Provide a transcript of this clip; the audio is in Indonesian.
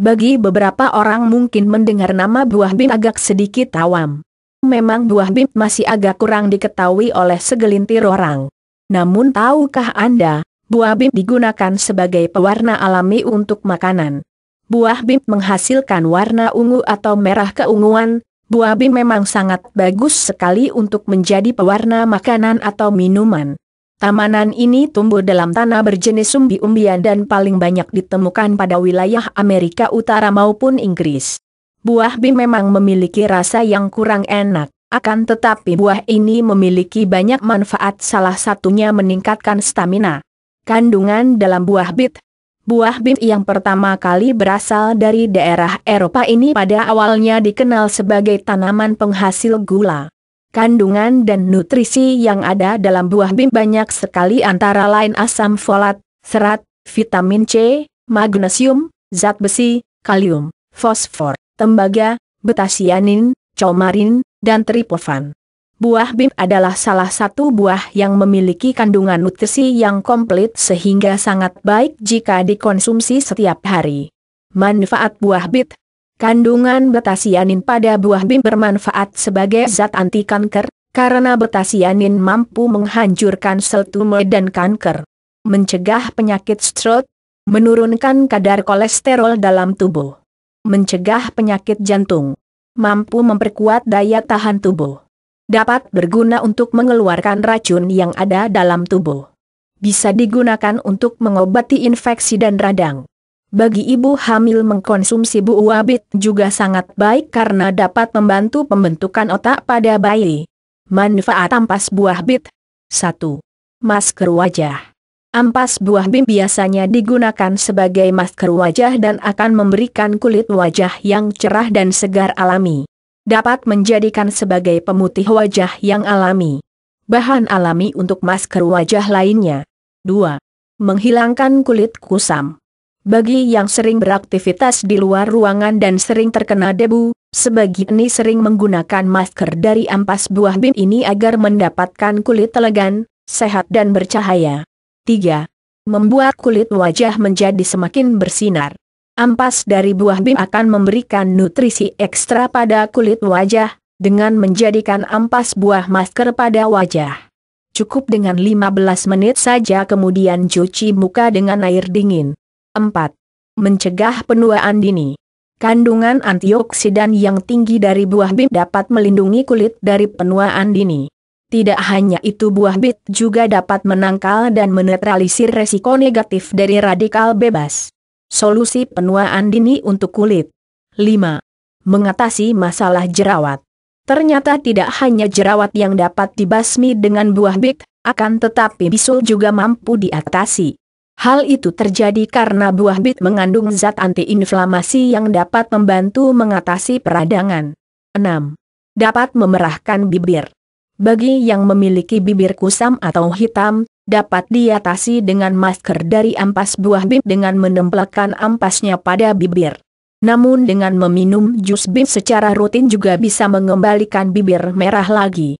Bagi beberapa orang mungkin mendengar nama buah bim agak sedikit awam. Memang buah bim masih agak kurang diketahui oleh segelintir orang. Namun tahukah Anda, buah bim digunakan sebagai pewarna alami untuk makanan. Buah bim menghasilkan warna ungu atau merah keunguan, buah bim memang sangat bagus sekali untuk menjadi pewarna makanan atau minuman. Tamanan ini tumbuh dalam tanah berjenis umbi-umbian dan paling banyak ditemukan pada wilayah Amerika Utara maupun Inggris. Buah bim memang memiliki rasa yang kurang enak, akan tetapi buah ini memiliki banyak manfaat salah satunya meningkatkan stamina. Kandungan dalam buah bit Buah bim yang pertama kali berasal dari daerah Eropa ini pada awalnya dikenal sebagai tanaman penghasil gula. Kandungan dan nutrisi yang ada dalam buah bim banyak sekali antara lain asam folat, serat, vitamin C, magnesium, zat besi, kalium, fosfor, tembaga, betasianin, comarin, dan tripofan. Buah bim adalah salah satu buah yang memiliki kandungan nutrisi yang komplit sehingga sangat baik jika dikonsumsi setiap hari. Manfaat buah bit, Kandungan betasianin pada buah bim bermanfaat sebagai zat anti kanker, karena betasianin mampu menghancurkan sel tumor dan kanker, mencegah penyakit stroke, menurunkan kadar kolesterol dalam tubuh, mencegah penyakit jantung, mampu memperkuat daya tahan tubuh, dapat berguna untuk mengeluarkan racun yang ada dalam tubuh, bisa digunakan untuk mengobati infeksi dan radang, bagi ibu hamil mengkonsumsi bit juga sangat baik karena dapat membantu pembentukan otak pada bayi. Manfaat ampas buah bit 1. Masker wajah Ampas buah bit biasanya digunakan sebagai masker wajah dan akan memberikan kulit wajah yang cerah dan segar alami. Dapat menjadikan sebagai pemutih wajah yang alami. Bahan alami untuk masker wajah lainnya. 2. Menghilangkan kulit kusam bagi yang sering beraktivitas di luar ruangan dan sering terkena debu, sebagian ini sering menggunakan masker dari ampas buah bim ini agar mendapatkan kulit elegan, sehat dan bercahaya. 3. Membuat kulit wajah menjadi semakin bersinar. Ampas dari buah bim akan memberikan nutrisi ekstra pada kulit wajah, dengan menjadikan ampas buah masker pada wajah. Cukup dengan 15 menit saja kemudian cuci muka dengan air dingin. 4. Mencegah penuaan dini. Kandungan antioksidan yang tinggi dari buah bit dapat melindungi kulit dari penuaan dini. Tidak hanya itu buah bit juga dapat menangkal dan menetralisir resiko negatif dari radikal bebas. Solusi penuaan dini untuk kulit. 5. Mengatasi masalah jerawat. Ternyata tidak hanya jerawat yang dapat dibasmi dengan buah bit, akan tetapi bisul juga mampu diatasi. Hal itu terjadi karena buah bit mengandung zat antiinflamasi yang dapat membantu mengatasi peradangan. 6. Dapat memerahkan bibir. Bagi yang memiliki bibir kusam atau hitam, dapat diatasi dengan masker dari ampas buah bit dengan menempelkan ampasnya pada bibir. Namun dengan meminum jus bit secara rutin juga bisa mengembalikan bibir merah lagi.